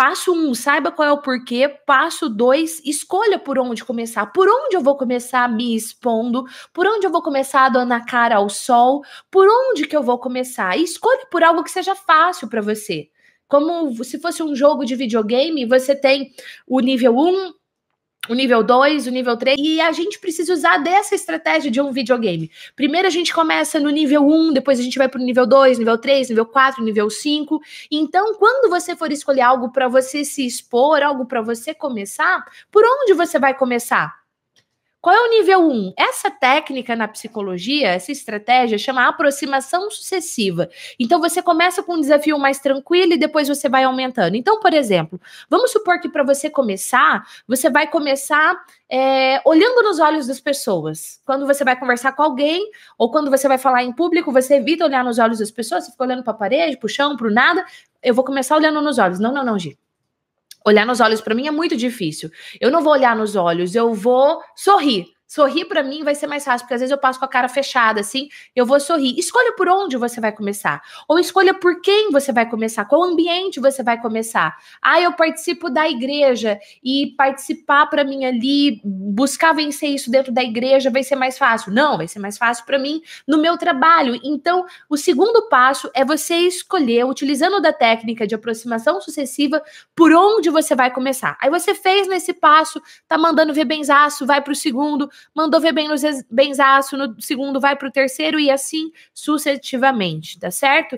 Passo um, saiba qual é o porquê. Passo dois, escolha por onde começar. Por onde eu vou começar me expondo? Por onde eu vou começar a dar cara ao sol? Por onde que eu vou começar? E escolha por algo que seja fácil para você. Como se fosse um jogo de videogame, você tem o nível 1, o nível 2, o nível 3. E a gente precisa usar dessa estratégia de um videogame. Primeiro a gente começa no nível 1, um, depois a gente vai pro nível 2, nível 3, nível 4, nível 5. Então, quando você for escolher algo para você se expor, algo para você começar, por onde você vai começar? Qual é o nível 1? Um? Essa técnica na psicologia, essa estratégia, chama aproximação sucessiva. Então, você começa com um desafio mais tranquilo e depois você vai aumentando. Então, por exemplo, vamos supor que para você começar, você vai começar é, olhando nos olhos das pessoas. Quando você vai conversar com alguém ou quando você vai falar em público, você evita olhar nos olhos das pessoas, você fica olhando para a parede, para o chão, para o nada. Eu vou começar olhando nos olhos. Não, não, não, Gi. Olhar nos olhos para mim é muito difícil. Eu não vou olhar nos olhos, eu vou sorrir. Sorrir para mim vai ser mais fácil, porque às vezes eu passo com a cara fechada, assim, eu vou sorrir. Escolha por onde você vai começar. Ou escolha por quem você vai começar, qual ambiente você vai começar. Ah, eu participo da igreja e participar para mim ali buscar vencer isso dentro da igreja vai ser mais fácil. Não, vai ser mais fácil para mim no meu trabalho. Então, o segundo passo é você escolher, utilizando da técnica de aproximação sucessiva, por onde você vai começar. Aí você fez nesse passo, tá mandando ver benzaço, vai para o segundo, mandou ver bem no benzaço, no segundo vai para o terceiro e assim sucessivamente, tá certo?